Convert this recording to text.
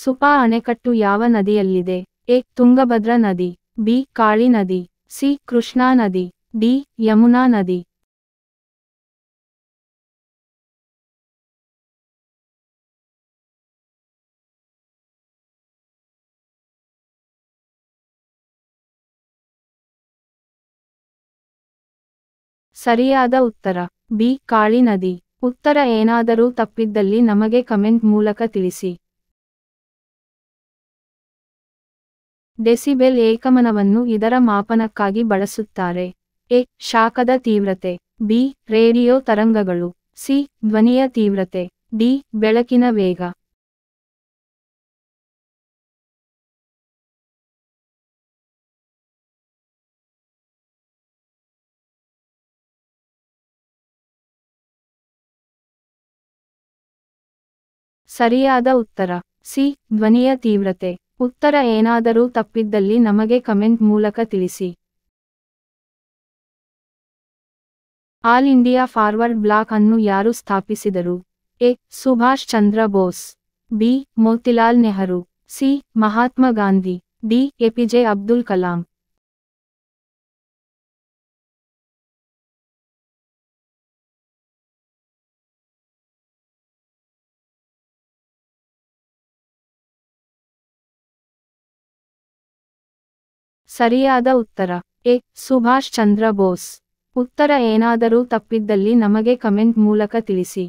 ಸುಪಾ ಅಣೆಕಟ್ಟು ಯಾವ ನದಿಯಲ್ಲಿದೆ ಎ ತುಂಗಭದ್ರಾ ನದಿ ಬಿ ಕಾಳಿ ನದಿ ಸಿ ಕೃಷ್ಣಾ ನದಿ ಡಿ ಯಮುನಾ ನದಿ ಸರಿಯಾದ ಉತ್ತರ ಬಿ ಕಾಳಿ ನದಿ ಉತ್ತರ ಏನಾದರೂ ತಪ್ಪಿದ್ದಲ್ಲಿ ನಮಗೆ ಕಮೆಂಟ್ ಮೂಲಕ ತಿಳಿಸಿ ಡೆಸಿಬೆಲ್ ಏಕಮನವನ್ನು ಇದರ ಮಾಪನಕ್ಕಾಗಿ ಬಳಸುತ್ತಾರೆ ಎ ಶಾಖದ ತೀವ್ರತೆ ಬಿ ರೇಡಿಯೋ ತರಂಗಗಳು ಸಿ ಧ್ವನಿಯ ತೀವ್ರತೆ ಡಿ ಬೆಳಕಿನ ವೇಗ ಸರಿಯಾದ ಉತ್ತರ ಸಿ ಧ್ವನಿಯ ತೀವ್ರತೆ ಉತ್ತರ ಏನಾದರೂ ತಪ್ಪಿದ್ದಲ್ಲಿ ನಮಗೆ ಕಮೆಂಟ್ ಮೂಲಕ ತಿಳಿಸಿ ಆಲ್ ಇಂಡಿಯಾ ಫಾರ್ವರ್ಡ್ ಬ್ಲಾಕ್ ಅನ್ನು ಯಾರು ಸ್ಥಾಪಿಸಿದರು A Subhash Chandra Bose B Motilal Nehru C Mahatma Gandhi D APJ Abdul Kalam ಸರಿಯಾದ ಉತ್ತರ ಎ ಸುಭಾಷ್ ಚಂದ್ರ ಬೋಸ್ ಉತ್ತರ ಏನಾದರೂ ತಪ್ಪಿದ್ದಲ್ಲಿ ನಮಗೆ ಕಮೆಂಟ್ ಮೂಲಕ ತಿಳಿಸಿ